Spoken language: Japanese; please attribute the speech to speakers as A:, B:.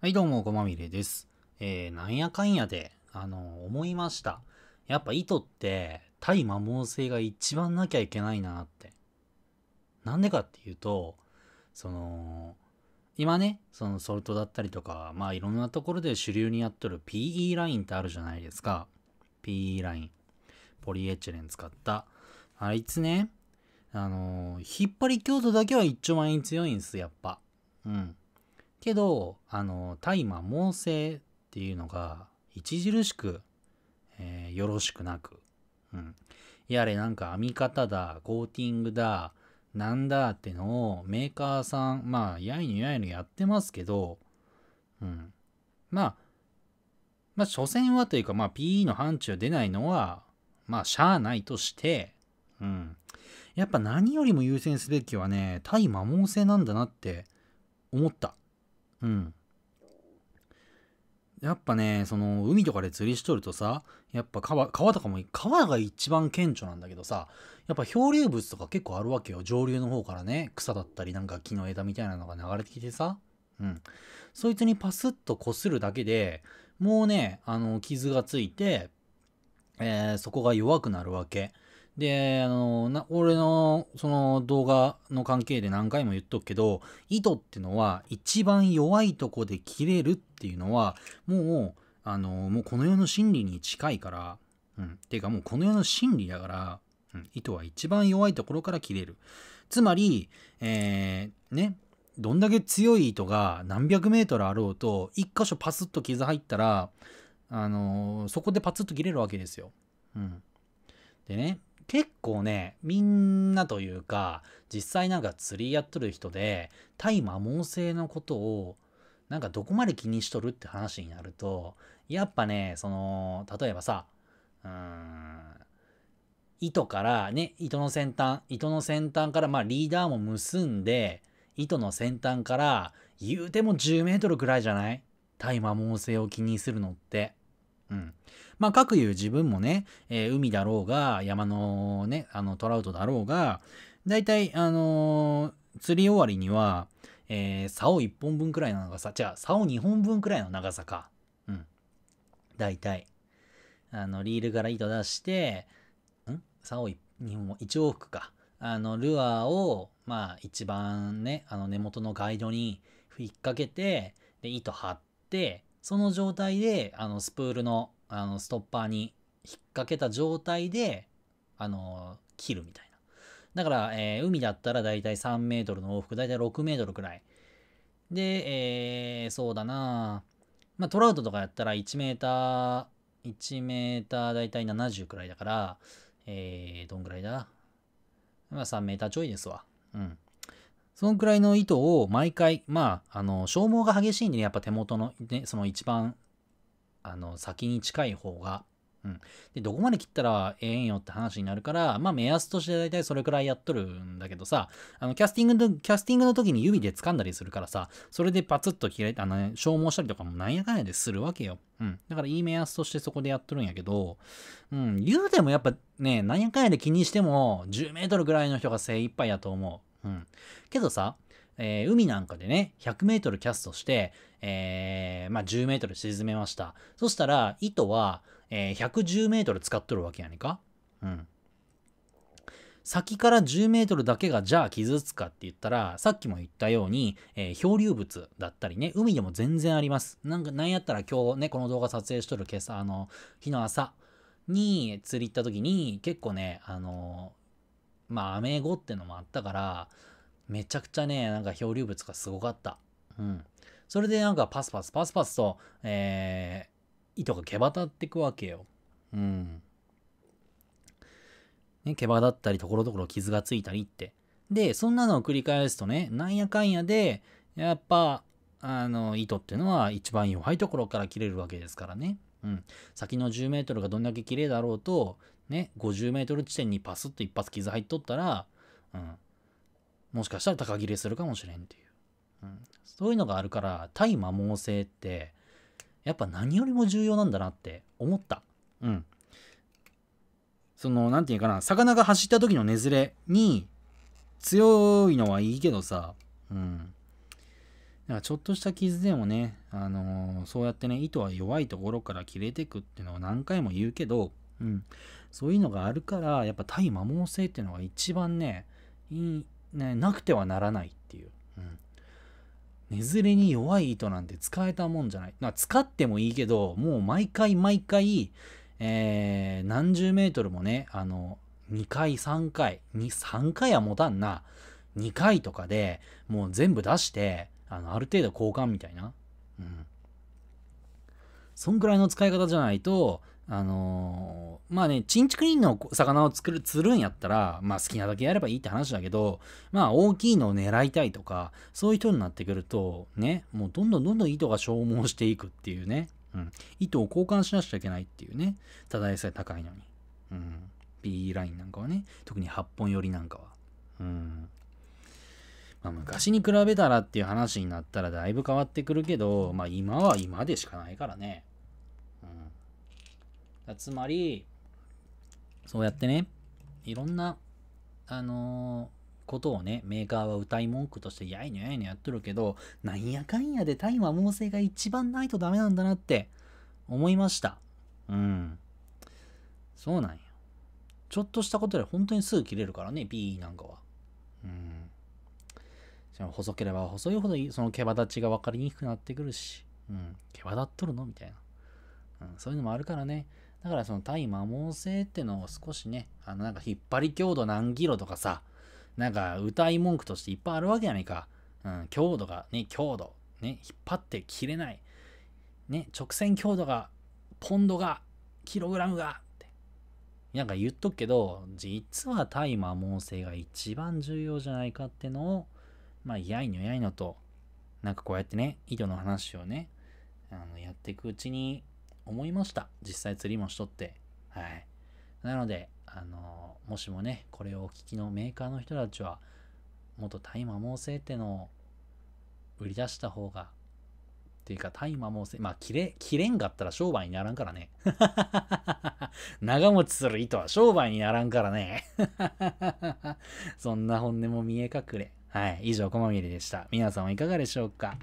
A: はいどうも、ごまみれです。えー、なんやかんやで、あの、思いました。やっぱ糸って、対摩耗性が一番なきゃいけないなって。なんでかっていうと、その、今ね、そのソルトだったりとか、まあいろんなところで主流にやっとる PE ラインってあるじゃないですか。PE ライン。ポリエチレン使った。あいつね、あの引っ張り強度だけは一丁前に強いんです、やっぱ。うん。けど、あの、大麻猛性っていうのが、著しく、えー、よろしくなく、うん。やれなんか編み方だ、コーティングだ、なんだってのをメーカーさん、まあ、やいのやいのやってますけど、うん。まあ、まあ、所詮はというか、まあ、PE の範疇出ないのは、まあ、しゃあないとして、うん。やっぱ何よりも優先すべきはね、対摩耗性なんだなって思った。うん。やっぱね、その、海とかで釣りしとるとさ、やっぱ川、川とかも、川が一番顕著なんだけどさ、やっぱ漂流物とか結構あるわけよ。上流の方からね、草だったりなんか木の枝みたいなのが流れてきてさ、うん。そいつにパスッと擦るだけで、もうね、あの、傷がついて、えー、そこが弱くなるわけ。で、あの、な俺のその動画の関係で何回も言っとくけど、糸ってのは一番弱いとこで切れるっていうのは、もう、あの、もうこの世の真理に近いから、うん。ていうかもうこの世の真理だから、うん、糸は一番弱いところから切れる。つまり、えー、ね、どんだけ強い糸が何百メートルあろうと、一箇所パスッと傷入ったら、あのー、そこでパツッと切れるわけですよ。うん。でね、結構ね、みんなというか、実際なんか釣りやっとる人で、対摩耗性のことを、なんかどこまで気にしとるって話になると、やっぱね、その、例えばさ、うーん、糸からね、糸の先端、糸の先端から、まあリーダーも結んで、糸の先端から、言うても10メートルくらいじゃない対摩耗性を気にするのって。うん。まあ、各言う自分もね、えー、海だろうが、山のね、あの、トラウトだろうが、大体、あのー、釣り終わりには、えー、竿1本分くらいの長さ、じゃあ、竿2本分くらいの長さか。うん。大体。あの、リールから糸出して、ん竿1、本、1往復か。あの、ルアーを、まあ、一番ね、あの、根元のガイドに引っ掛けて、で、糸張って、その状態で、あの、スプールの、あの、ストッパーに引っ掛けた状態で、あの、切るみたいな。だから、えー、海だったらだいたい3メートルの往復、だいたい6メートルくらい。で、えー、そうだなまあ、トラウトとかやったら1メーター、1メーターだいたい70くらいだから、えー、どんぐらいだまあ3メーターちょいですわ。うん。そのくらいの糸を毎回、まあ、あの、消耗が激しいんでね、やっぱ手元の、ね、その一番、あの、先に近い方が、うん。で、どこまで切ったらええんよって話になるから、まあ、目安として大体それくらいやっとるんだけどさ、あの、キャスティングの、キャスティングの時に指で掴んだりするからさ、それでパツッと切れ、あの、ね、消耗したりとかもなんやかんやでするわけよ。うん。だからいい目安としてそこでやっとるんやけど、うん、言うてもやっぱね、なんやかんやで気にしても、10メートルぐらいの人が精一杯やと思う。うん。けどさ、えー、海なんかでね、100メートルキャストして、えー、まあ、10メートル沈めました。そしたら、糸は、えー、110メートル使っとるわけやねんか。うん。先から10メートルだけがじゃあ傷つかって言ったら、さっきも言ったように、えー、漂流物だったりね、海でも全然あります。なんか、なんやったら今日ね、この動画撮影しとる今朝、あの、日の朝に釣り行った時に、結構ね、あのまあ、アメ語ってのもあったから、めちゃくちゃね、なんか漂流物がすごかった。うん。それでなんかパスパスパスパスと、えー、糸が毛羽立ってくわけよ。うん。ね、毛羽立ったり、ところどころ傷がついたりって。で、そんなのを繰り返すとね、なんやかんやで、やっぱ、あの、糸っていうのは一番弱いところから切れるわけですからね。うん。先の10メートルがどんだけ綺麗だろうと、ね、50メートル地点にパスッと一発傷入っとったら、うん、もしかしたら高切れするかもしれんっていう、うん、そういうのがあるから対摩耗性ってやっぱ何よりも重要なんだなって思った。うん。その、何て言うかな、魚が走った時のねずれに強いのはいいけどさ、うん。だからちょっとした傷でもね、あのー、そうやってね、糸は弱いところから切れてくっていうのは何回も言うけど、うん、そういうのがあるからやっぱ対摩耗性っていうのが一番ねいいねなくてはならないっていう、うん、ねずれに弱い糸なんて使えたもんじゃないな使ってもいいけどもう毎回毎回、えー、何十メートルもねあの2回3回3回は持たんな2回とかでもう全部出してあのある程度交換みたいなうんそんくらいの使い方じゃないとあのー、まあね、ちんちくりんの魚を作る、釣るんやったら、まあ好きなだけやればいいって話だけど、まあ大きいのを狙いたいとか、そういう人になってくると、ね、もうどんどんどんどん糸が消耗していくっていうね、うん。糸を交換しなくちゃいけないっていうね、ただでさえ高いのに。うん。B ラインなんかはね、特に8本寄りなんかは。うん。まあ、昔に比べたらっていう話になったらだいぶ変わってくるけど、まあ今は今でしかないからね。つまり、そうやってね、いろんな、あのー、ことをね、メーカーは歌い文句として、やいにやいにやっとるけど、なんやかんやでタイムは猛性が一番ないとダメなんだなって思いました。うん。そうなんよ。ちょっとしたことで本当にすぐ切れるからね、B なんかは。うん。細ければ細いほどその毛羽立ちが分かりにくくなってくるし、うん、毛羽立っとるのみたいな、うん。そういうのもあるからね、だからその対摩耗性ってのを少しね、あのなんか引っ張り強度何キロとかさ、なんか歌い文句としていっぱいあるわけやないか。うん、強度がね、強度、ね、引っ張って切れない。ね、直線強度が、ポンドが、キログラムが、って。なんか言っとくけど、実は対摩耗性が一番重要じゃないかってのを、まあ、やいのやいのと、なんかこうやってね、井戸の話をね、あのやっていくうちに思いました。実際釣りもしとって。はい。なので、あのもしもね、これをお聞きのメーカーの人たちは、元大麻猛性ってのを売り出した方が、っていうか大麻猛性、まあ切れ、切れんかったら商売にならんからね。長持ちする糸は商売にならんからね。そんな本音も見え隠れ。はい。以上、こまみれでした。皆さんはいかがでしょうか